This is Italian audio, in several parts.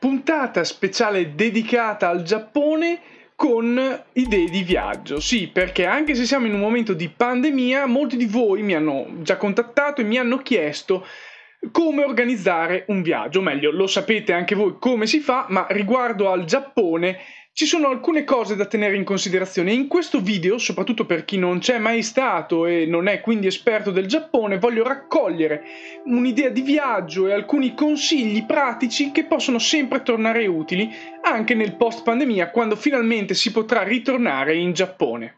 puntata speciale dedicata al Giappone con idee di viaggio. Sì, perché anche se siamo in un momento di pandemia, molti di voi mi hanno già contattato e mi hanno chiesto come organizzare un viaggio, o meglio, lo sapete anche voi come si fa, ma riguardo al Giappone ci sono alcune cose da tenere in considerazione e in questo video, soprattutto per chi non c'è mai stato e non è quindi esperto del Giappone, voglio raccogliere un'idea di viaggio e alcuni consigli pratici che possono sempre tornare utili anche nel post pandemia quando finalmente si potrà ritornare in Giappone.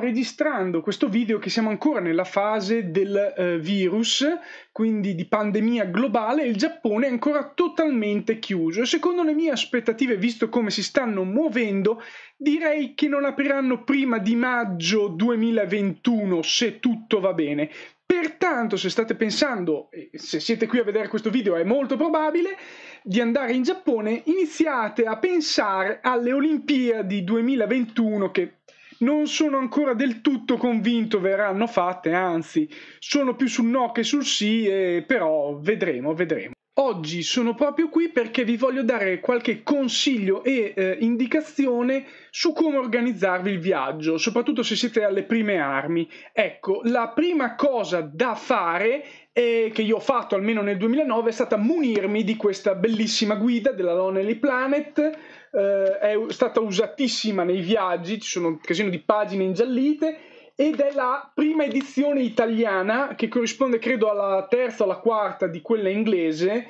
registrando questo video che siamo ancora nella fase del eh, virus, quindi di pandemia globale, e il Giappone è ancora totalmente chiuso secondo le mie aspettative, visto come si stanno muovendo, direi che non apriranno prima di maggio 2021 se tutto va bene. Pertanto, se state pensando, se siete qui a vedere questo video, è molto probabile di andare in Giappone, iniziate a pensare alle Olimpiadi 2021 che non sono ancora del tutto convinto verranno fatte, anzi sono più sul no che sul sì, eh, però vedremo, vedremo. Oggi sono proprio qui perché vi voglio dare qualche consiglio e eh, indicazione su come organizzarvi il viaggio, soprattutto se siete alle prime armi. Ecco, la prima cosa da fare eh, che io ho fatto almeno nel 2009 è stata munirmi di questa bellissima guida della Lonely Planet eh, è stata usatissima nei viaggi, ci sono un casino di pagine ingiallite ed è la prima edizione italiana che corrisponde credo alla terza o alla quarta di quella inglese.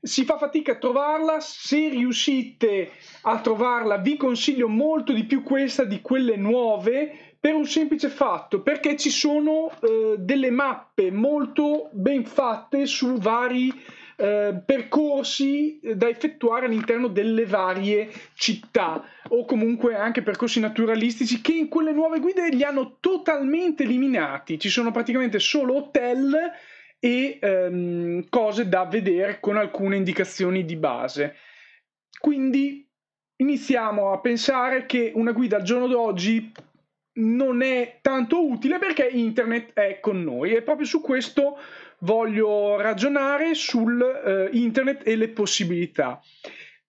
Si fa fatica a trovarla, se riuscite a trovarla vi consiglio molto di più questa di quelle nuove per un semplice fatto, perché ci sono eh, delle mappe molto ben fatte su vari eh, percorsi da effettuare all'interno delle varie città o comunque anche percorsi naturalistici che in quelle nuove guide li hanno totalmente eliminati. Ci sono praticamente solo hotel e ehm, cose da vedere con alcune indicazioni di base. Quindi iniziamo a pensare che una guida al giorno d'oggi non è tanto utile perché internet è con noi e proprio su questo voglio ragionare sul eh, internet e le possibilità.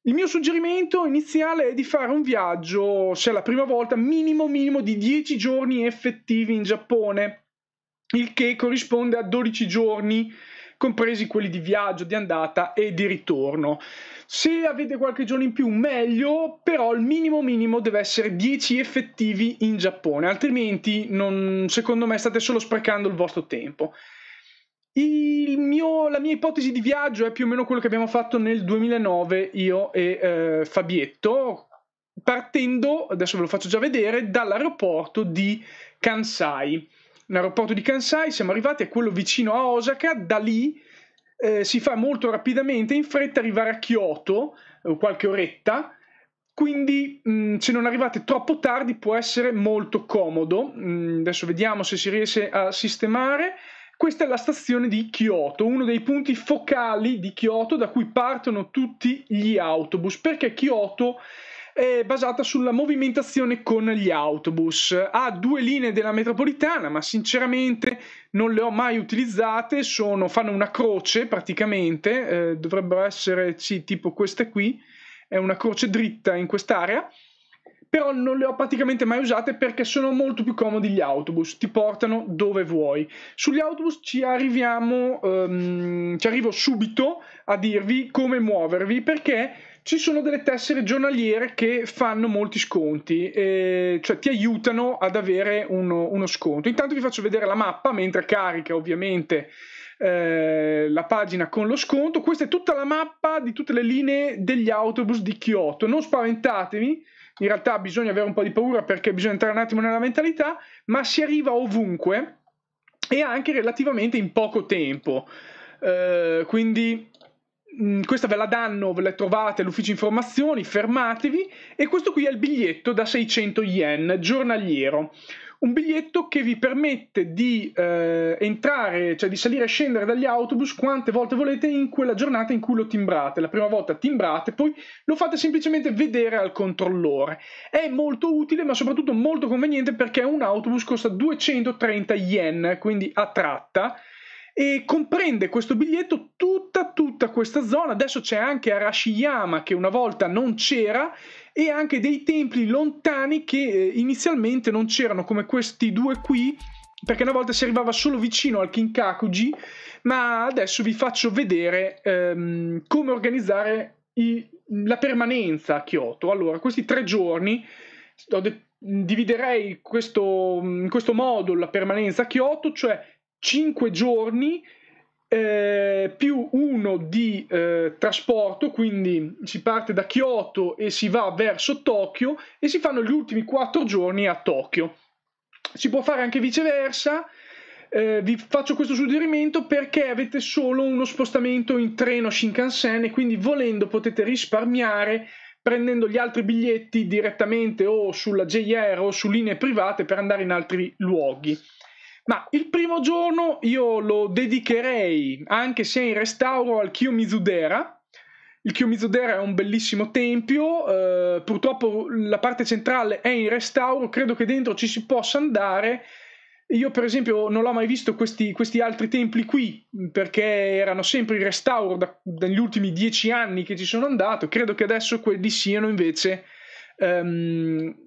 Il mio suggerimento iniziale è di fare un viaggio, se è la prima volta, minimo minimo di 10 giorni effettivi in Giappone, il che corrisponde a 12 giorni compresi quelli di viaggio, di andata e di ritorno. Se avete qualche giorno in più, meglio, però il minimo minimo deve essere 10 effettivi in Giappone, altrimenti non, secondo me state solo sprecando il vostro tempo mio, la mia ipotesi di viaggio è più o meno quello che abbiamo fatto nel 2009 io e eh, Fabietto, partendo, adesso ve lo faccio già vedere, dall'aeroporto di Kansai. L'aeroporto di Kansai, siamo arrivati a quello vicino a Osaka, da lì eh, si fa molto rapidamente, in fretta arrivare a Kyoto, eh, qualche oretta, quindi mh, mm, se non arrivate troppo tardi può essere molto comodo. Mh, mm, adesso vediamo se si riesce a sistemare. Questa è la stazione di Kyoto, uno dei punti focali di Kyoto da cui partono tutti gli autobus, perché Kyoto è basata sulla movimentazione con gli autobus. Ha due linee della metropolitana, ma sinceramente non le ho mai utilizzate, sono, fanno una croce praticamente, eh, dovrebbero essere sì, tipo queste qui, è una croce dritta in quest'area però non le ho praticamente mai usate perché sono molto più comodi gli autobus, ti portano dove vuoi. Sugli autobus ci arriviamo, um, ci arrivo subito a dirvi come muovervi perché ci sono delle tessere giornaliere che fanno molti sconti, eh, cioè ti aiutano ad avere uno, uno, sconto. Intanto vi faccio vedere la mappa mentre carica ovviamente eh, la pagina con lo sconto. Questa è tutta la mappa di tutte le linee degli autobus di Kyoto. Non spaventatevi in realtà bisogna avere un po' di paura perché bisogna entrare un attimo nella mentalità, ma si arriva ovunque e anche relativamente in poco tempo. Uh, quindi mh, mm, questa ve la danno, ve la trovate all'ufficio informazioni, fermatevi e questo qui è il biglietto da 600 yen giornaliero un biglietto che vi permette di eh, entrare, cioè di salire e scendere dagli autobus quante volte volete in quella giornata in cui lo timbrate. La prima volta timbrate, poi lo fate semplicemente vedere al controllore. È molto utile, ma soprattutto molto conveniente perché un autobus costa 230 yen, quindi a tratta e comprende questo biglietto tutta, tutta questa zona. Adesso c'è anche Arashiyama che una volta non c'era e anche dei templi lontani che eh, inizialmente non c'erano come questi due qui perché una volta si arrivava solo vicino al Kinkakuji ma adesso vi faccio vedere ehm, come organizzare i, la permanenza a Kyoto allora questi tre giorni dividerei in questo, mm, questo modo la permanenza a Kyoto cioè 5 giorni eh, più uno di eh, trasporto, quindi si parte da Kyoto e si va verso Tokyo e si fanno gli ultimi quattro giorni a Tokyo. Si può fare anche viceversa. Eh, vi faccio questo suggerimento perché avete solo uno spostamento in treno Shinkansen e quindi volendo potete risparmiare prendendo gli altri biglietti direttamente o sulla JR o su linee private per andare in altri luoghi. Ma il primo giorno io lo dedicherei, anche se in restauro, al Kiyomizudera, il Kyomizudera è un bellissimo tempio, eh, purtroppo la parte centrale è in restauro, credo che dentro ci si possa andare. Io per esempio non l'ho mai visto questi, questi altri templi qui, perché erano sempre in restauro da, dagli ultimi dieci anni che ci sono andato, credo che adesso quelli siano invece ehm,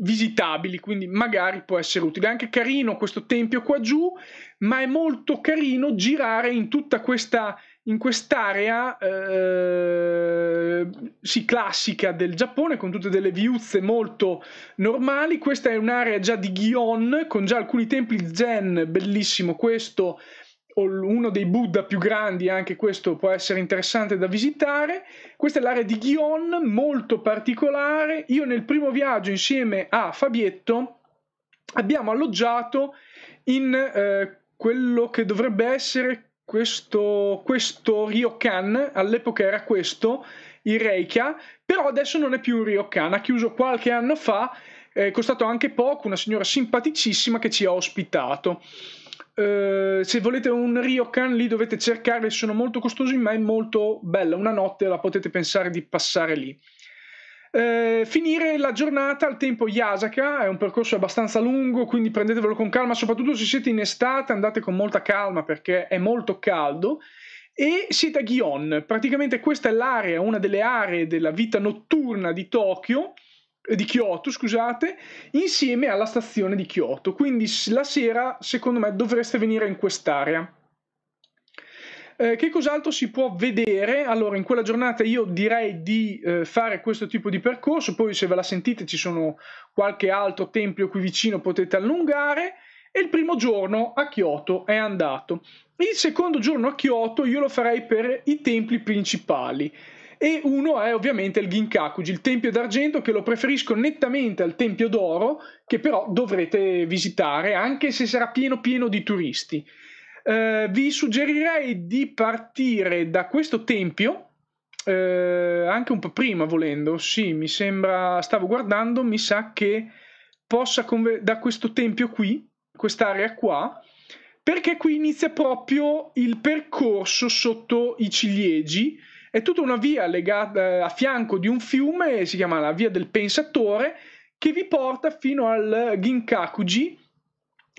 visitabili, quindi magari può essere utile. È anche carino questo tempio qua giù, ma è molto carino girare in tutta questa in quest'area eh, sì, classica del Giappone con tutte delle viuzze molto normali. Questa è un'area già di Gion con già alcuni templi zen, bellissimo questo o uno dei Buddha più grandi, anche questo può essere interessante da visitare. Questa è l'area di Gion, molto particolare. Io nel primo viaggio insieme a Fabietto abbiamo alloggiato in eh, quello che dovrebbe essere questo, questo ryokan, all'epoca era questo, il Reika, però adesso non è più un ryokan, ha chiuso qualche anno fa, è costato anche poco, una signora simpaticissima che ci ha ospitato. Eh, se volete un ryokan lì dovete cercarli, sono molto costosi ma è molto bella, una notte la potete pensare di passare lì. Uh, finire la giornata al tempo Yasaka è un percorso abbastanza lungo quindi prendetevelo con calma soprattutto se siete in estate andate con molta calma perché è molto caldo e siete a Gion praticamente questa è l'area una delle aree della vita notturna di Tokyo eh, di Kyoto, scusate, insieme alla stazione di Kyoto. Quindi la sera, secondo me, dovreste venire in quest'area. Eh, che cos'altro si può vedere? Allora, in quella giornata io direi di eh, fare questo tipo di percorso, poi se ve la sentite ci sono qualche altro tempio qui vicino, potete allungare. E il primo giorno a Kyoto è andato. Il secondo giorno a Kyoto io lo farei per i templi principali e uno è ovviamente il Ginkakuji, il Tempio d'Argento, che lo preferisco nettamente al Tempio d'Oro, che però dovrete visitare anche se sarà pieno pieno di turisti. Eh, vi suggerirei di partire da questo tempio, eh, anche un po' prima volendo, sì, mi sembra, stavo guardando, mi sa che possa conver- da questo tempio qui, quest'area qua, perché qui inizia proprio il percorso sotto i ciliegi è tutta una via legata eh, a fianco di un fiume, si chiama la via del pensatore, che vi porta fino al Ginkakuji,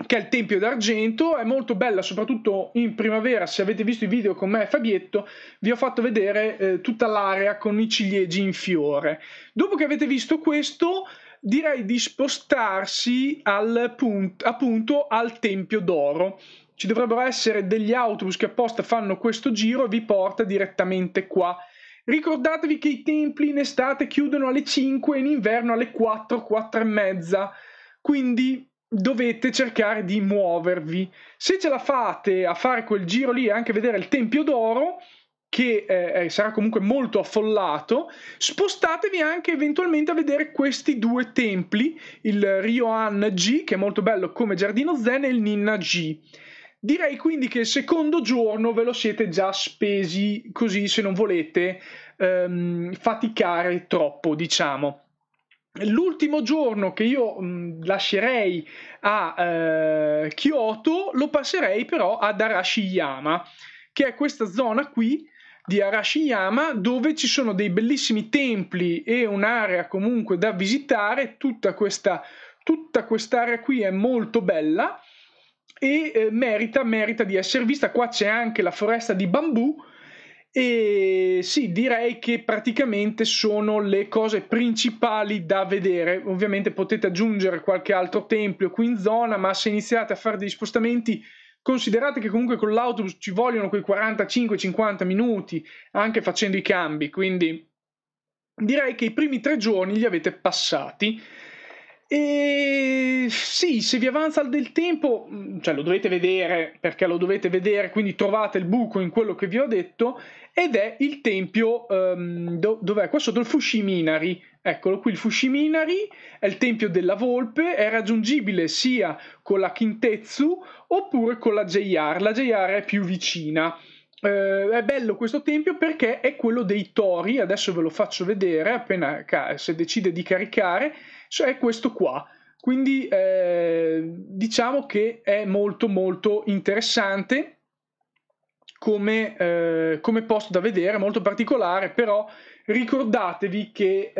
che è il tempio d'argento, è molto bella soprattutto in primavera, se avete visto i video con me e Fabietto, vi ho fatto vedere eh, tutta l'area con i ciliegi in fiore. Dopo che avete visto questo, direi di spostarsi al punto, appunto al Tempio d'Oro ci dovrebbero essere degli autobus che apposta fanno questo giro e vi porta direttamente qua. Ricordatevi che i templi in estate chiudono alle 5 e in inverno alle 4, 4 e mezza, quindi dovete cercare di muovervi. Se ce la fate a fare quel giro lì e anche vedere il Tempio d'Oro, che eh, eh, sarà comunque molto affollato, spostatevi anche eventualmente a vedere questi due templi, il Ryoan-ji, che è molto bello come giardino zen, e il Ninna-ji. Direi quindi che il secondo giorno ve lo siete già spesi così se non volete ehm, faticare troppo, diciamo. L'ultimo giorno che io mh, lascerei a eh, Kyoto lo passerei però ad Arashiyama, che è questa zona qui di Arashiyama dove ci sono dei bellissimi templi e un'area comunque da visitare, tutta questa tutta quest'area qui è molto bella e eh, merita, merita di essere vista. Qua c'è anche la foresta di bambù e sì, direi che praticamente sono le cose principali da vedere. Ovviamente potete aggiungere qualche altro tempio qui in zona, ma se iniziate a fare degli spostamenti, considerate che comunque con l'autobus ci vogliono quei 45-50 minuti, anche facendo i cambi, quindi direi che i primi tre giorni li avete passati. E sì, se vi avanza del tempo, mm, cioè lo dovete vedere perché lo dovete vedere, quindi trovate il buco in quello che vi ho detto. Ed è il tempio, um, do, dov'è? Qua sotto il Fushiminari. Eccolo qui, il Fushiminari è il tempio della volpe, è raggiungibile sia con la Kintetsu oppure con la JR. La JR è più vicina eh, è bello questo tempio perché è quello dei tori, adesso ve lo faccio vedere appena se decide di caricare, cioè è questo qua. Quindi eh, diciamo che è molto molto interessante come, eh, come, posto da vedere, molto particolare, però ricordatevi che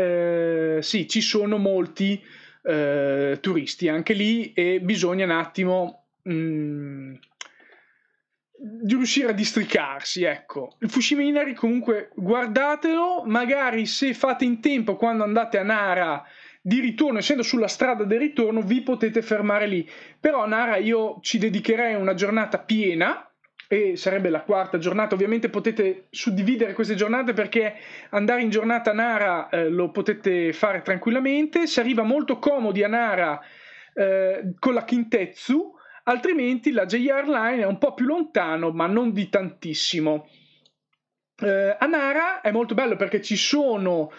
eh, sì, ci sono molti eh, turisti anche lì e bisogna un attimo... Mh, mm, di riuscire a districarsi, ecco. Il Fushimi Inari comunque guardatelo, magari se fate in tempo quando andate a Nara di ritorno, essendo sulla strada del ritorno, vi potete fermare lì. Però Nara io ci dedicherei una giornata piena e sarebbe la quarta giornata, ovviamente potete suddividere queste giornate perché andare in giornata a Nara eh, lo potete fare tranquillamente, si arriva molto comodi a Nara eh, con la Kintetsu altrimenti la JR Line è un po' più lontano, ma non di tantissimo. Eh, Anara è molto bello perché ci sono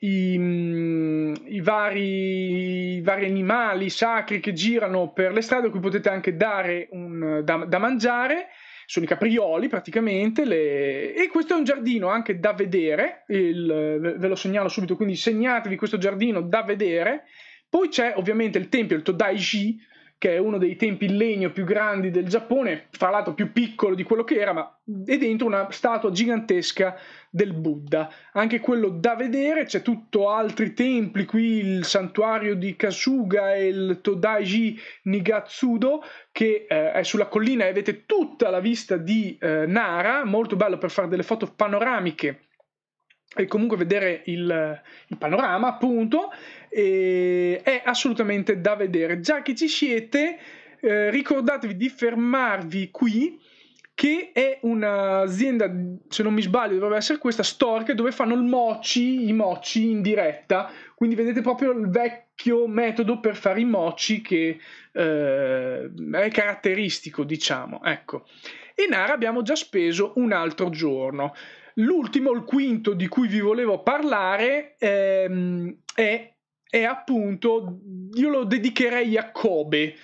i, mm, i, vari, i, vari, animali sacri che girano per le strade, a cui potete anche dare un, da, da, mangiare. Sono i caprioli praticamente, le... e questo è un giardino anche da vedere, il, ve lo segnalo subito, quindi segnatevi questo giardino da vedere. Poi c'è ovviamente il tempio, il Todai Ji, che è uno dei tempi in legno più grandi del Giappone, fra l'altro più piccolo di quello che era, ma è dentro una statua gigantesca del Buddha. Anche quello da vedere, c'è tutto altri templi, qui il santuario di Kasuga e il Todaiji Nigatsudo che eh, è sulla collina e avete tutta la vista di eh, Nara, molto bello per fare delle foto panoramiche e comunque vedere il, il panorama, appunto, è assolutamente da vedere. Già che ci siete, eh, ricordatevi di fermarvi qui che è un'azienda, se non mi sbaglio, dovrebbe essere questa Stork, dove fanno il mochi, i mochi in diretta. Quindi vedete proprio il vecchio metodo per fare i mochi che eh, è caratteristico, diciamo. Ecco. E Nara abbiamo già speso un altro giorno. L'ultimo, il quinto di cui vi volevo parlare ehm, è, è, appunto, io lo dedicherei a Kobe.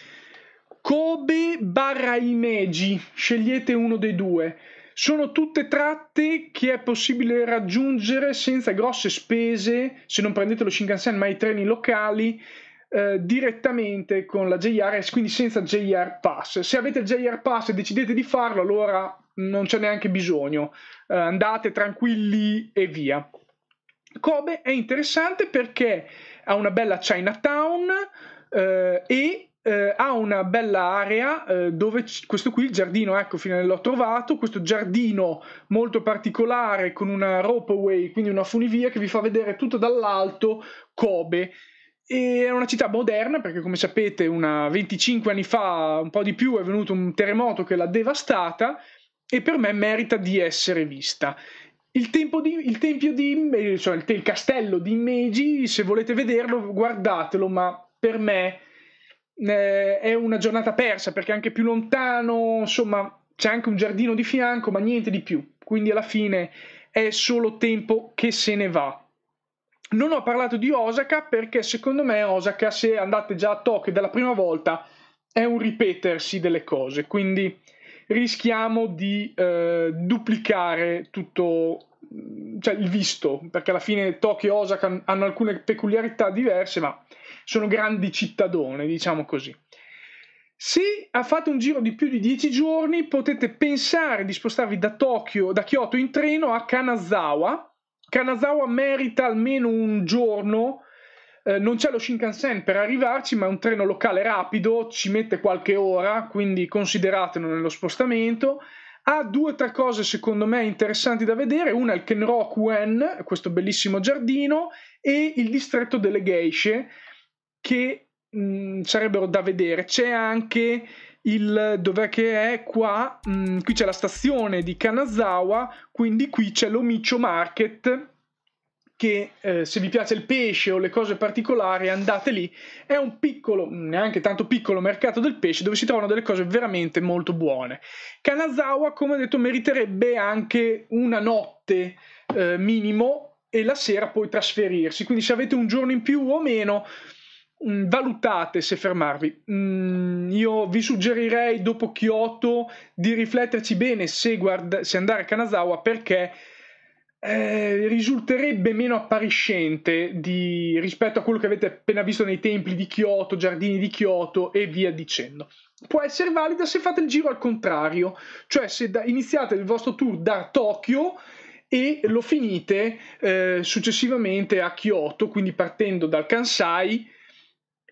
Kobe barra Imeji, scegliete uno dei due. Sono tutte tratte che è possibile raggiungere senza grosse spese, se non prendete lo Shinkansen ma i treni locali, eh, direttamente con la JRS, quindi senza JR Pass. Se avete il JR Pass e decidete di farlo, allora non c'è neanche bisogno, eh, andate tranquilli e via. Kobe è interessante perché ha una bella Chinatown eh, e eh, ha una bella area eh, dove c- questo qui, il giardino, ecco, fino l'ho trovato, questo giardino molto particolare con una ropeway, quindi una funivia che vi fa vedere tutto dall'alto Kobe. E è una città moderna perché, come sapete, una 25 anni fa, un po' di più, è venuto un terremoto che l'ha devastata e per me merita di essere vista. Il, di, il, di, cioè il, il, castello di Meiji, se volete vederlo, guardatelo, ma per me eh, è una giornata persa perché anche più lontano, insomma, c'è anche un giardino di fianco, ma niente di più. Quindi alla fine è solo tempo che se ne va. Non ho parlato di Osaka perché secondo me Osaka, se andate già a Tokyo dalla prima volta, è un ripetersi delle cose. Quindi rischiamo di eh, duplicare tutto cioè il visto, perché alla fine Tokyo e Osaka hanno alcune peculiarità diverse, ma sono grandi cittadone, diciamo così. Se fate un giro di più di 10 giorni, potete pensare di spostarvi da Tokyo, da Kyoto in treno a Kanazawa. Kanazawa merita almeno un giorno eh, non c'è lo Shinkansen per arrivarci, ma è un treno locale rapido, ci mette qualche ora, quindi consideratelo nello spostamento. Ha due o tre cose secondo me interessanti da vedere, una è il Kenroku-en, questo bellissimo giardino, e il distretto delle geishe, che mh, mm, sarebbero da vedere. C'è anche il dov'è che è qua, mh, mm, qui c'è la stazione di Kanazawa, quindi qui c'è l'Omicho Market, che eh, se vi piace il pesce o le cose particolari andate lì, è un piccolo, neanche tanto piccolo mercato del pesce dove si trovano delle cose veramente molto buone. Kanazawa, come ho detto, meriterebbe anche una notte eh, minimo e la sera poi trasferirsi, quindi se avete un giorno in più o meno mh, mm, valutate se fermarvi. Mm, io vi suggerirei dopo Kyoto di rifletterci bene se, guarda- se andare a Kanazawa perché eh, risulterebbe meno appariscente di, rispetto a quello che avete appena visto nei templi di Kyoto, giardini di Kyoto e via dicendo. Può essere valida se fate il giro al contrario, cioè se da, iniziate il vostro tour da Tokyo e lo finite eh, successivamente a Kyoto, quindi partendo dal Kansai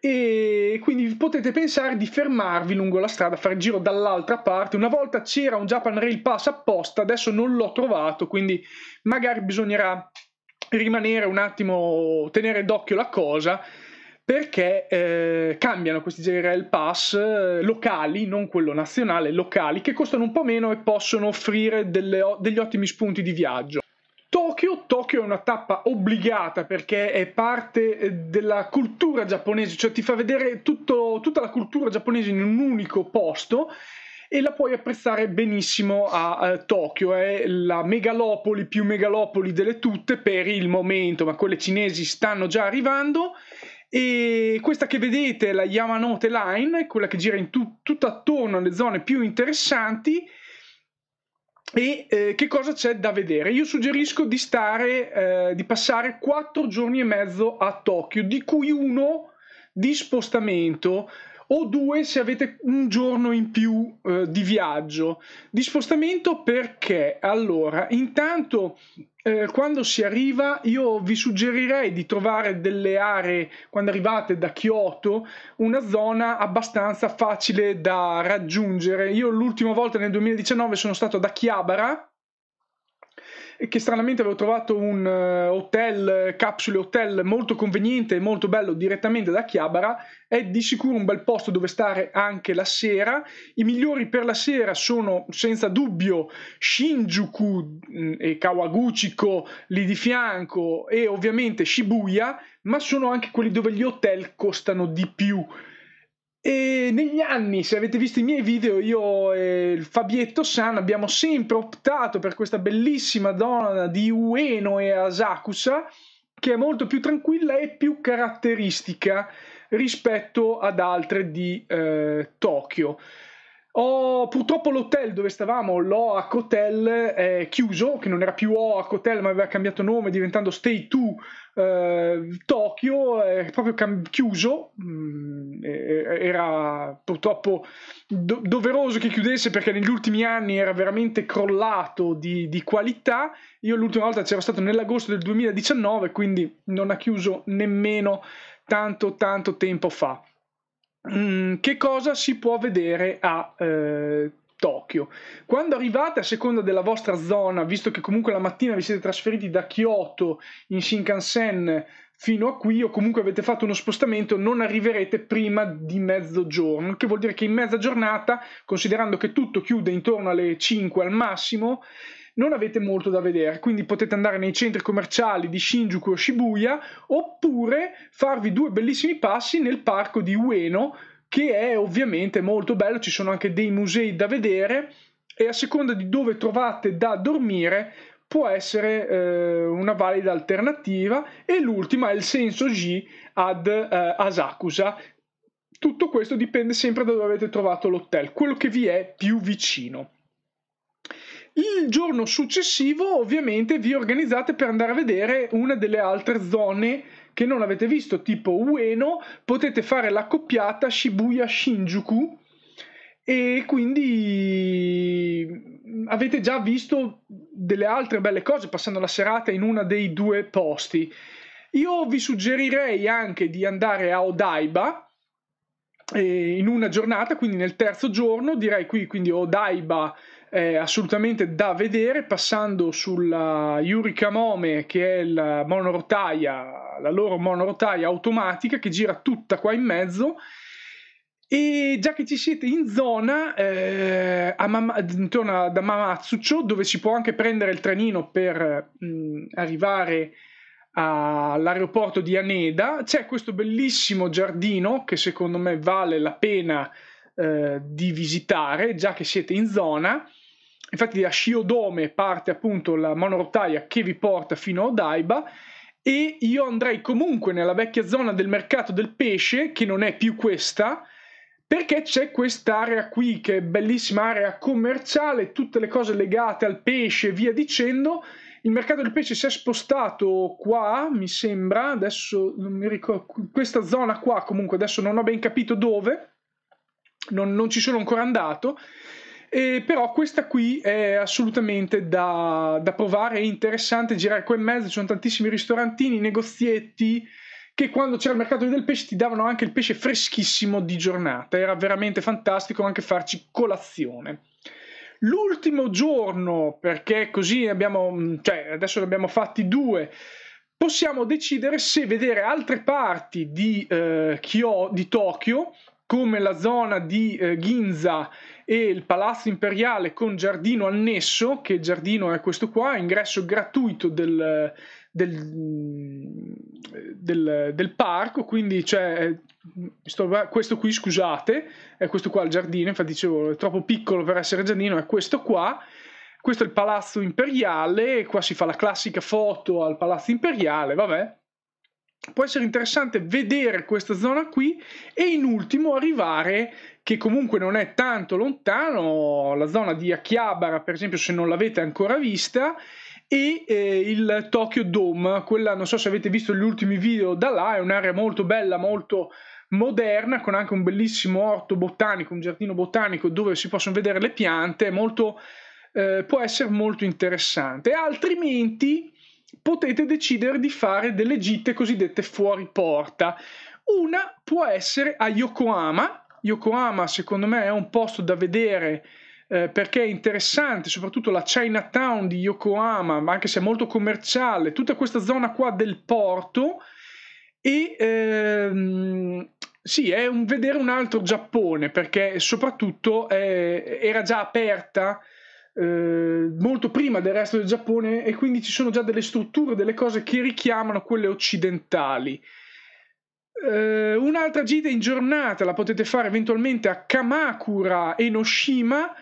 e quindi potete pensare di fermarvi lungo la strada, fare il giro dall'altra parte. Una volta c'era un Japan Rail Pass apposta, adesso non l'ho trovato, quindi magari bisognerà rimanere un attimo, tenere d'occhio la cosa perché eh, cambiano questi Rail Pass eh, locali, non quello nazionale, locali, che costano un po' meno e possono offrire delle, degli ottimi spunti di viaggio. Tokyo. Tokyo è una tappa obbligata perché è parte eh, della cultura giapponese, cioè ti fa vedere tutto, tutta la cultura giapponese in un unico posto e la puoi apprezzare benissimo a, a eh, Tokyo, è la megalopoli più megalopoli delle tutte per il momento, ma quelle cinesi stanno già arrivando. E questa che vedete, la Yamanote Line, quella che gira in tu- tutta attorno alle zone più interessanti e eh, che cosa c'è da vedere? Io suggerisco di, stare, eh, di passare quattro giorni e mezzo a Tokyo, di cui uno di spostamento o due se avete un giorno in più eh, di viaggio, di spostamento perché allora intanto eh, quando si arriva io vi suggerirei di trovare delle aree quando arrivate da Kyoto, una zona abbastanza facile da raggiungere. Io l'ultima volta nel 2019 sono stato da Chiabara che stranamente avevo trovato un eh, hotel, capsule hotel molto conveniente e molto bello direttamente da Chiabara, è di sicuro un bel posto dove stare anche la sera. I migliori per la sera sono senza dubbio Shinjuku mm, e Kawaguchiko lì di fianco e ovviamente Shibuya, ma sono anche quelli dove gli hotel costano di più e negli anni, se avete visto i miei video, io e Fabietto San abbiamo sempre optato per questa bellissima donna di Ueno e Asakusa, che è molto più tranquilla e più caratteristica rispetto ad altre di eh, Tokyo. Oh, purtroppo l'hotel dove stavamo, l'Oak Hotel, è chiuso, che non era più Oak Hotel ma aveva cambiato nome diventando Stay 2 eh, Tokyo, è proprio cam- chiuso, mm, era purtroppo do- doveroso che chiudesse perché negli ultimi anni era veramente crollato di, di qualità, io l'ultima volta c'ero stato nell'agosto del 2019 quindi non ha chiuso nemmeno tanto tanto tempo fa. Mm, che cosa si può vedere a eh, Tokyo. Quando arrivate, a seconda della vostra zona, visto che comunque la mattina vi siete trasferiti da Kyoto in Shinkansen fino a qui o comunque avete fatto uno spostamento, non arriverete prima di mezzogiorno, che vuol dire che in mezza giornata, considerando che tutto chiude intorno alle 5 al massimo, non avete molto da vedere, quindi potete andare nei centri commerciali di Shinjuku o Shibuya oppure farvi due bellissimi passi nel parco di Ueno che è ovviamente molto bello, ci sono anche dei musei da vedere e a seconda di dove trovate da dormire può essere eh, una valida alternativa e l'ultima è il senso G ad eh, Asakusa. Tutto questo dipende sempre da dove avete trovato l'hotel, quello che vi è più vicino. Il giorno successivo ovviamente vi organizzate per andare a vedere una delle altre zone che non avete visto, tipo Ueno, potete fare la coppiata Shibuya-Shinjuku e quindi mm, avete già visto delle altre belle cose passando la serata in una dei due posti. Io vi suggerirei anche di andare a Odaiba eh, in una giornata, quindi nel terzo giorno, direi qui quindi Odaiba eh, assolutamente da vedere passando sulla Yurika Mome che è la monorotaia la loro monorotaia automatica che gira tutta qua in mezzo e già che ci siete in zona eh, a Mama, intorno ad da dove si può anche prendere il trenino per mh, arrivare all'aeroporto di Aneda c'è questo bellissimo giardino che secondo me vale la pena eh, di visitare già che siete in zona infatti da Shiodome parte appunto la monorotaia che vi porta fino a Odaiba e io andrei comunque nella vecchia zona del mercato del pesce, che non è più questa, perché c'è quest'area qui che è bellissima area commerciale, tutte le cose legate al pesce e via dicendo. Il mercato del pesce si è spostato qua, mi sembra, adesso non mi ricordo, questa zona qua comunque adesso non ho ben capito dove, non, non ci sono ancora andato, e però questa qui è assolutamente da, da provare, è interessante girare qua in mezzo, ci sono tantissimi ristorantini, negozietti che quando c'era il mercato del pesce ti davano anche il pesce freschissimo di giornata, era veramente fantastico anche farci colazione. L'ultimo giorno, perché così abbiamo, mm, cioè adesso ne abbiamo fatti due, possiamo decidere se vedere altre parti di, eh, Kyo, di Tokyo, come la zona di eh, Ginza e il palazzo imperiale con giardino annesso, che giardino è questo qua, ingresso gratuito del, del, mm, del, del parco, quindi c'è... Eh, sto, questo qui scusate, è questo qua il giardino, infatti dicevo è troppo piccolo per essere giardino, è questo qua. Questo è il palazzo imperiale, qua si fa la classica foto al palazzo imperiale, vabbè, può essere interessante vedere questa zona qui e in ultimo arrivare che comunque non è tanto lontano la zona di Akihabara per esempio se non l'avete ancora vista e eh, il Tokyo Dome quella non so se avete visto gli ultimi video da là è un'area molto bella molto moderna con anche un bellissimo orto botanico un giardino botanico dove si possono vedere le piante molto eh, può essere molto interessante altrimenti potete decidere di fare delle gite cosiddette fuori porta. Una può essere a Yokohama. Yokohama, secondo me, è un posto da vedere eh, perché è interessante, soprattutto la Chinatown di Yokohama, ma anche se è molto commerciale, tutta questa zona qua del porto. E ehm, sì, è un vedere un altro Giappone perché soprattutto eh, era già aperta eh, molto prima del resto del Giappone e quindi ci sono già delle strutture, delle cose che richiamano quelle occidentali. Eh, un'altra gita in giornata la potete fare eventualmente a Kamakura e Enoshima.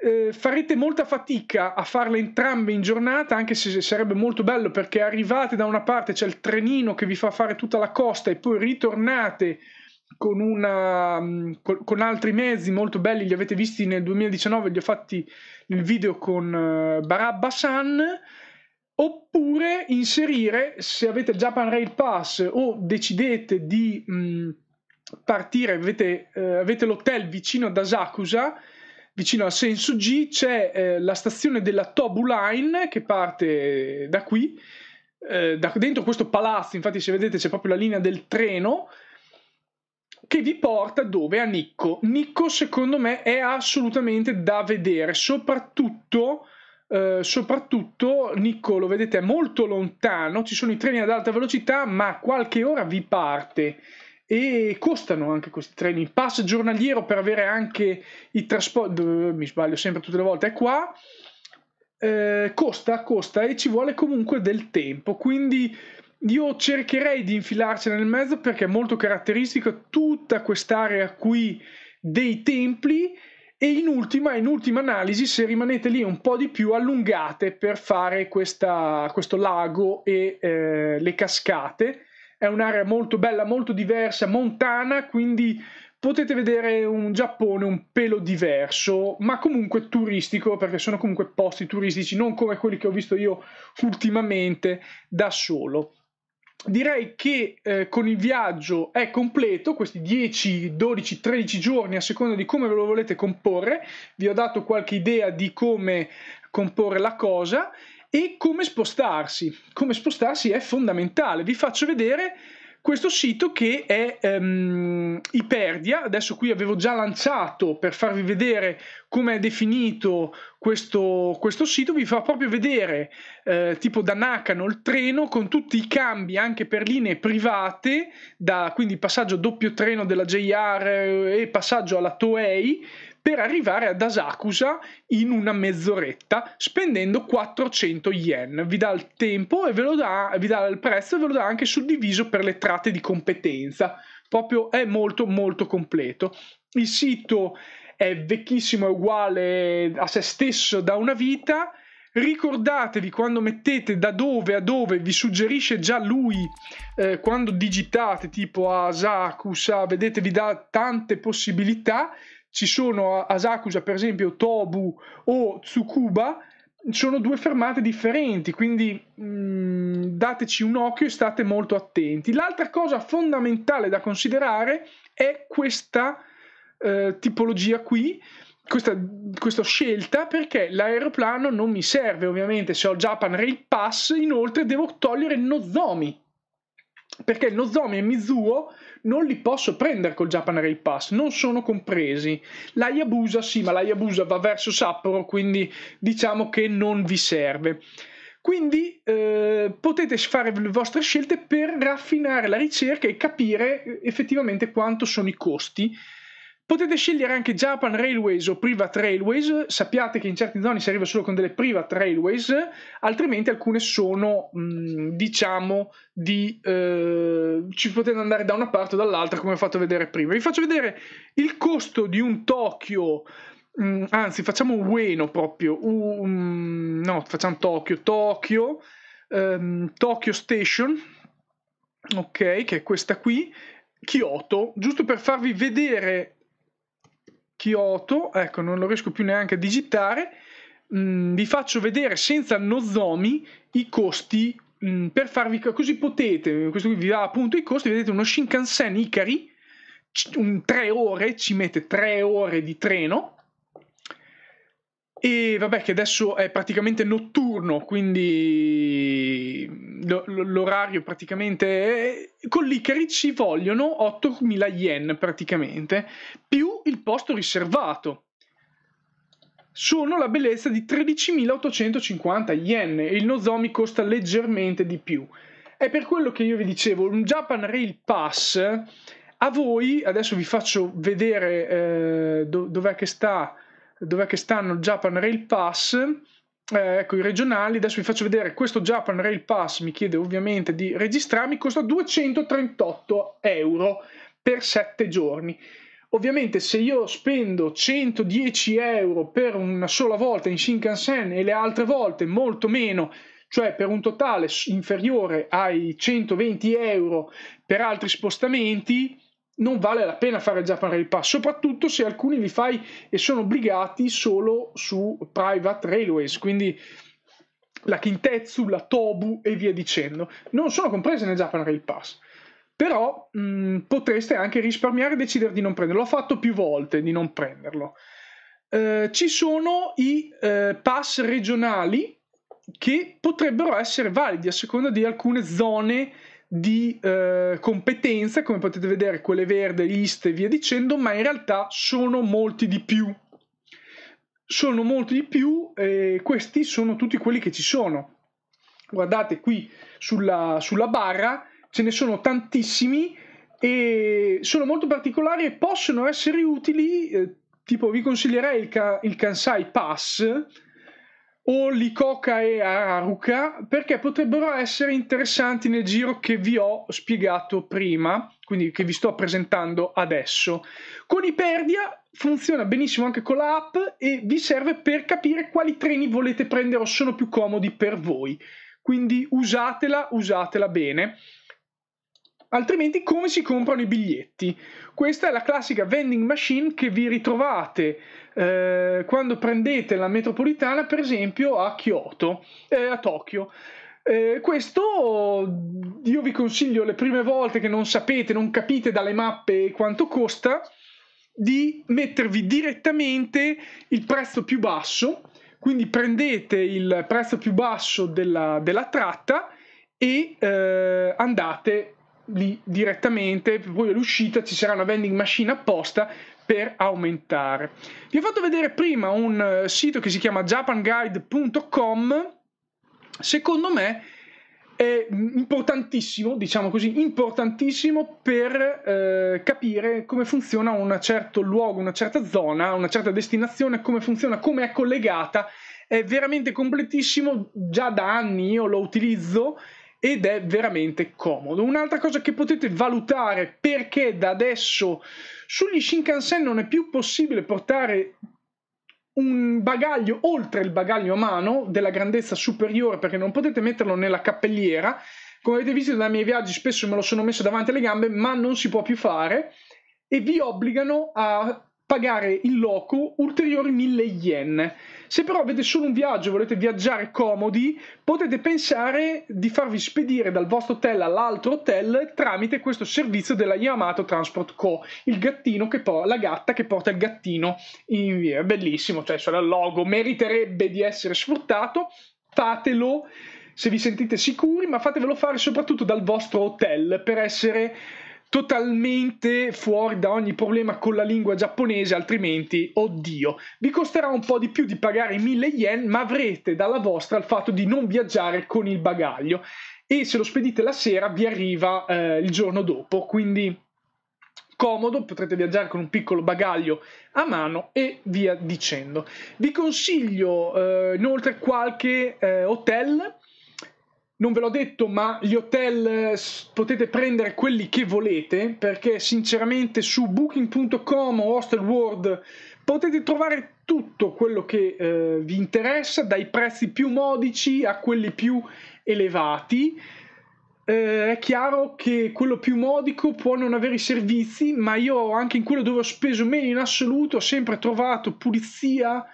Eh, farete molta fatica a farle entrambe in giornata, anche se sarebbe molto bello perché arrivate da una parte c'è il trenino che vi fa fare tutta la costa e poi ritornate con, una, mm, con, con, altri mezzi molto belli, li avete visti nel 2019, li ho fatti il video con eh, Barabba San, oppure inserire, se avete il Japan Rail Pass o decidete di mh, mm, partire, avete, eh, avete, l'hotel vicino ad Asakusa, vicino al Sensuji, c'è eh, la stazione della Tobu Line che parte da qui, eh, da, dentro questo palazzo, infatti se vedete c'è proprio la linea del treno, che vi porta dove? A Nicco. Nicco secondo me è assolutamente da vedere, soprattutto... Uh, soprattutto Nicco lo vedete è molto lontano ci sono i treni ad alta velocità ma qualche ora vi parte e costano anche questi treni il pass giornaliero per avere anche i trasporti mi sbaglio sempre tutte le volte è qua uh, costa costa e ci vuole comunque del tempo quindi io cercherei di infilarci nel mezzo perché è molto caratteristica tutta quest'area qui dei templi e in ultima, in ultima analisi, se rimanete lì un po' di più, allungate per fare questa, questo lago e eh, le cascate. È un'area molto bella, molto diversa, montana, quindi potete vedere un Giappone un pelo diverso, ma comunque turistico, perché sono comunque posti turistici, non come quelli che ho visto io ultimamente da solo direi che eh, con il viaggio è completo, questi 10, 12, 13 giorni a seconda di come ve lo volete comporre, vi ho dato qualche idea di come comporre la cosa e come spostarsi. Come spostarsi è fondamentale, vi faccio vedere questo sito che è ehm, Iperdia, adesso qui avevo già lanciato per farvi vedere come è definito questo, questo sito, vi fa proprio vedere eh, tipo da Nakano il treno con tutti i cambi anche per linee private, da, quindi passaggio doppio treno della JR eh, e passaggio alla Toei, per arrivare ad Asakusa in una mezz'oretta spendendo 400 yen. Vi dà il tempo e ve lo dà, vi dà il prezzo e ve lo dà anche suddiviso per le tratte di competenza. Proprio è molto molto completo. Il sito è vecchissimo, è uguale a se stesso da una vita. Ricordatevi quando mettete da dove a dove vi suggerisce già lui eh, quando digitate tipo Asakusa, vedete vi dà tante possibilità ci sono a Sakusa per esempio Tobu o Tsukuba sono due fermate differenti, quindi mh, mm, dateci un occhio e state molto attenti. L'altra cosa fondamentale da considerare è questa eh, tipologia qui, questa, questa, scelta, perché l'aeroplano non mi serve ovviamente se ho Japan Rail Pass, inoltre devo togliere Nozomi, perché Nozomi e Mizuo non li posso prendere col Japan Rail Pass, non sono compresi. L'Ayabusa sì, ma l'Ayabusa va verso Sapporo, quindi diciamo che non vi serve. Quindi eh, potete fare le vostre scelte per raffinare la ricerca e capire eh, effettivamente quanto sono i costi Potete scegliere anche Japan Railways o Private Railways, sappiate che in certi zone si arriva solo con delle Private Railways, altrimenti alcune sono, mh, mm, diciamo, di, eh, ci potete andare da una parte o dall'altra come ho fatto vedere prima. Vi faccio vedere il costo di un Tokyo mm, anzi facciamo un Ueno proprio um, no facciamo Tokyo Tokyo um, Tokyo Station ok che è questa qui Kyoto giusto per farvi vedere Kyoto, ecco non lo riesco più neanche a digitare, mh, mm, vi faccio vedere senza nozomi i costi mh, mm, per farvi così potete, questo qui vi dà appunto i costi, vedete uno Shinkansen Ikari, c- un 3 ore, ci mette 3 ore di treno, e vabbè che adesso è praticamente notturno, quindi l'orario praticamente... È... Con l'Icari ci vogliono 8.000 yen praticamente, più il posto riservato. Sono la bellezza di 13.850 yen e il Nozomi costa leggermente di più. È per quello che io vi dicevo, un Japan Rail Pass a voi, adesso vi faccio vedere eh, do- dov'è che sta dov'è che stanno Japan Rail Pass eh, ecco i regionali adesso vi faccio vedere questo Japan Rail Pass mi chiede ovviamente di registrarmi costa 238 euro per 7 giorni ovviamente se io spendo 110 euro per una sola volta in Shinkansen e le altre volte molto meno cioè per un totale inferiore ai 120 euro per altri spostamenti non vale la pena fare il Japan Rail Pass, soprattutto se alcuni li fai e sono obbligati solo su private railways, quindi la Kintetsu, la Tobu e via dicendo, non sono comprese nel Japan Rail Pass. Però mh, mm, potreste anche risparmiare e decidere di non prenderlo. Ho fatto più volte di non prenderlo. Eh, ci sono i eh, pass regionali che potrebbero essere validi a seconda di alcune zone di eh, competenza, come potete vedere quelle verde, liste e via dicendo, ma in realtà sono molti di più. Sono molti di più e questi sono tutti quelli che ci sono. Guardate qui sulla, sulla barra, ce ne sono tantissimi e sono molto particolari e possono essere utili, eh, tipo vi consiglierei il, Ka- il Kansai Pass, o Likoka e Aruka perché potrebbero essere interessanti nel giro che vi ho spiegato prima, quindi che vi sto presentando adesso. Con Iperdia funziona benissimo anche con la app e vi serve per capire quali treni volete prendere o sono più comodi per voi. Quindi usatela, usatela bene. Altrimenti come si comprano i biglietti? Questa è la classica vending machine che vi ritrovate eh, quando prendete la metropolitana, per esempio a Kyoto, eh, a Tokyo. Eh, questo io vi consiglio le prime volte che non sapete, non capite dalle mappe quanto costa, di mettervi direttamente il prezzo più basso, quindi prendete il prezzo più basso della, della tratta e eh, andate lì direttamente, poi all'uscita ci sarà una vending machine apposta per aumentare. Vi ho fatto vedere prima un eh, sito che si chiama japanguide.com, secondo me è importantissimo, diciamo così, importantissimo per eh, capire come funziona un certo luogo, una certa zona, una certa destinazione, come funziona, come è collegata. È veramente completissimo, già da anni io lo utilizzo ed è veramente comodo. Un'altra cosa che potete valutare perché da adesso sugli Shinkansen non è più possibile portare un bagaglio oltre il bagaglio a mano della grandezza superiore perché non potete metterlo nella cappelliera. Come avete visto dai miei viaggi spesso me lo sono messo davanti alle gambe ma non si può più fare e vi obbligano a pagare in loco ulteriori 1000 yen. Se però avete solo un viaggio e volete viaggiare comodi, potete pensare di farvi spedire dal vostro hotel all'altro hotel tramite questo servizio della Yamato Transport Co. Il gattino che porta, la gatta che porta il gattino in via. bellissimo, cioè il logo meriterebbe di essere sfruttato. Fatelo se vi sentite sicuri, ma fatevelo fare soprattutto dal vostro hotel per essere totalmente fuori da ogni problema con la lingua giapponese, altrimenti, oddio, vi costerà un po' di più di pagare 1000 yen, ma avrete dalla vostra il fatto di non viaggiare con il bagaglio e se lo spedite la sera vi arriva eh, il giorno dopo, quindi comodo, potrete viaggiare con un piccolo bagaglio a mano e via dicendo. Vi consiglio eh, inoltre qualche eh, hotel non ve l'ho detto, ma gli hotel eh, potete prendere quelli che volete perché sinceramente su booking.com o Hostelworld potete trovare tutto quello che eh, vi interessa, dai prezzi più modici a quelli più elevati. Eh, è chiaro che quello più modico può non avere i servizi, ma io anche in quello dove ho speso meno in assoluto ho sempre trovato pulizia,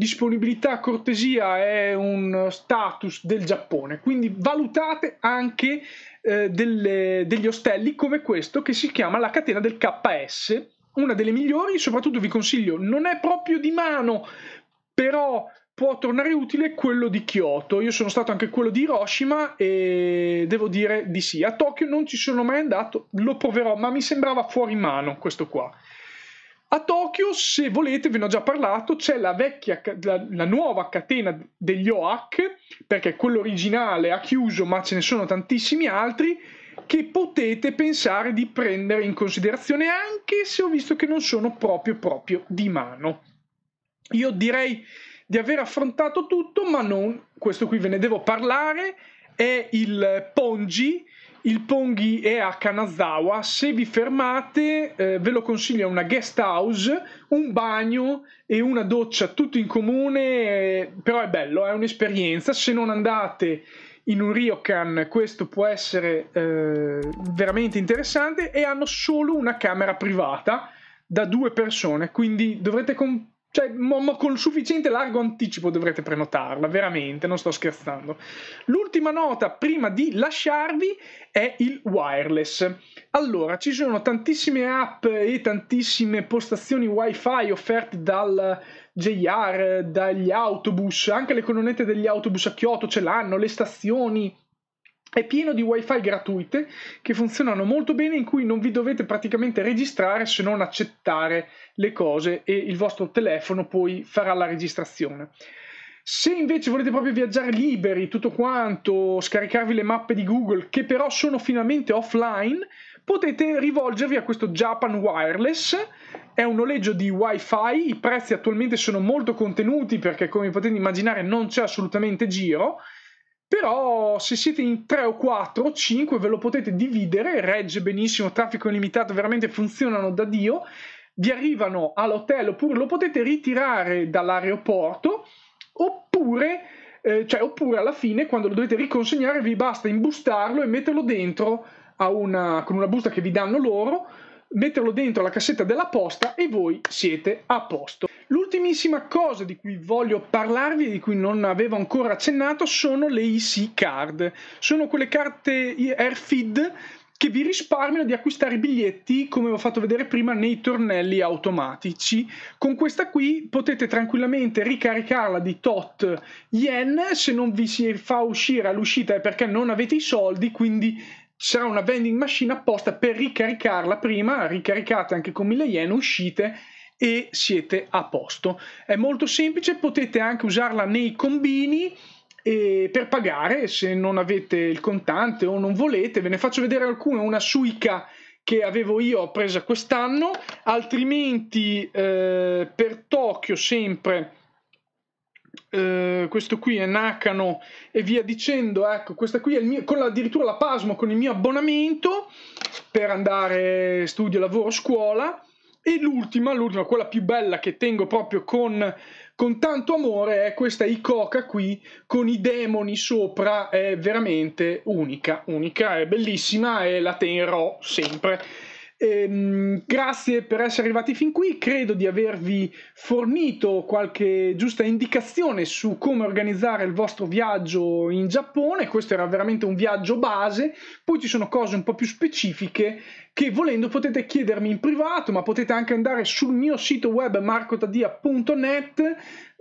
disponibilità, cortesia è un status del Giappone, quindi valutate anche eh, delle, degli ostelli come questo che si chiama la catena del KS, una delle migliori, soprattutto vi consiglio, non è proprio di mano, però può tornare utile quello di Kyoto. Io sono stato anche quello di Hiroshima e devo dire di sì. A Tokyo non ci sono mai andato, lo proverò, ma mi sembrava fuori mano questo qua. A Tokyo, se volete, ve ne ho già parlato, c'è la, vecchia, la, la nuova catena degli OAC, perché quello originale ha chiuso, ma ce ne sono tantissimi altri, che potete pensare di prendere in considerazione, anche se ho visto che non sono proprio proprio di mano. Io direi di aver affrontato tutto, ma non questo qui ve ne devo parlare, è il Pongi il Ponghi è a Kanazawa. Se vi fermate, eh, ve lo consiglio: una guest house, un bagno e una doccia, tutto in comune. Eh, però è bello, è un'esperienza. Se non andate in un ryokan, questo può essere eh, veramente interessante. E hanno solo una camera privata da due persone, quindi dovrete comprare cioè, ma, ma con sufficiente largo anticipo dovrete prenotarla, veramente, non sto scherzando. L'ultima nota prima di lasciarvi è il wireless. Allora, ci sono tantissime app e tantissime postazioni wifi offerte dal JR, dagli autobus, anche le colonnette degli autobus a Kyoto ce l'hanno, le stazioni, è pieno di wifi gratuite che funzionano molto bene in cui non vi dovete praticamente registrare se non accettare le cose e il vostro telefono poi farà la registrazione. Se invece volete proprio viaggiare liberi, tutto quanto, scaricarvi le mappe di Google che però sono finalmente offline, potete rivolgervi a questo Japan Wireless, è un noleggio di wifi, i prezzi attualmente sono molto contenuti perché come potete immaginare non c'è assolutamente giro però se siete in 3 o 4 o 5 ve lo potete dividere, regge benissimo, traffico illimitato, veramente funzionano da Dio, vi arrivano all'hotel oppure lo potete ritirare dall'aeroporto oppure, eh, cioè, oppure alla fine quando lo dovete riconsegnare vi basta imbustarlo e metterlo dentro una, con una busta che vi danno loro metterlo dentro la cassetta della posta e voi siete a posto. L'ultimissima cosa di cui voglio parlarvi e di cui non avevo ancora accennato sono le IC card. Sono quelle carte Airfeed che vi risparmiano di acquistare i biglietti, come ho fatto vedere prima, nei tornelli automatici. Con questa qui potete tranquillamente ricaricarla di tot yen se non vi si fa uscire all'uscita è perché non avete i soldi, quindi sarà una vending machine apposta per ricaricarla prima, ricaricate anche con 1000 yen, uscite e siete a posto. È molto semplice, potete anche usarla nei combini eh, per pagare se non avete il contante o non volete. Ve ne faccio vedere alcune, una Suica che avevo io presa quest'anno, altrimenti eh, per Tokyo sempre eh, questo qui è Nakano e via dicendo, ecco, questa qui è il mio, con la, addirittura la Pasmo con il mio abbonamento per andare studio, lavoro, scuola. E l'ultima, l'ultima, quella più bella che tengo proprio con, con tanto amore è questa Icoca qui con i demoni sopra, è veramente unica, unica, è bellissima e la terrò sempre. Ehm, grazie per essere arrivati fin qui, credo di avervi fornito qualche giusta indicazione su come organizzare il vostro viaggio in Giappone, questo era veramente un viaggio base, poi ci sono cose un po' più specifiche che volendo potete chiedermi in privato, ma potete anche andare sul mio sito web marcotadia.net,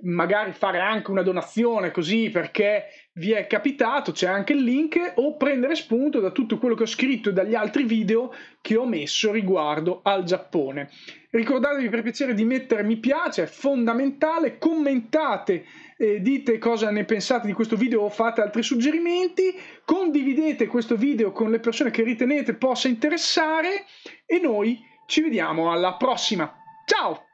magari fare anche una donazione così perché vi è capitato, c'è anche il link, o prendere spunto da tutto quello che ho scritto e dagli altri video che ho messo riguardo al Giappone. Ricordatevi per piacere di mettere mi piace, è fondamentale, commentate, eh, dite cosa ne pensate di questo video o fate altri suggerimenti, condividete questo video con le persone che ritenete possa interessare e noi ci vediamo alla prossima. Ciao!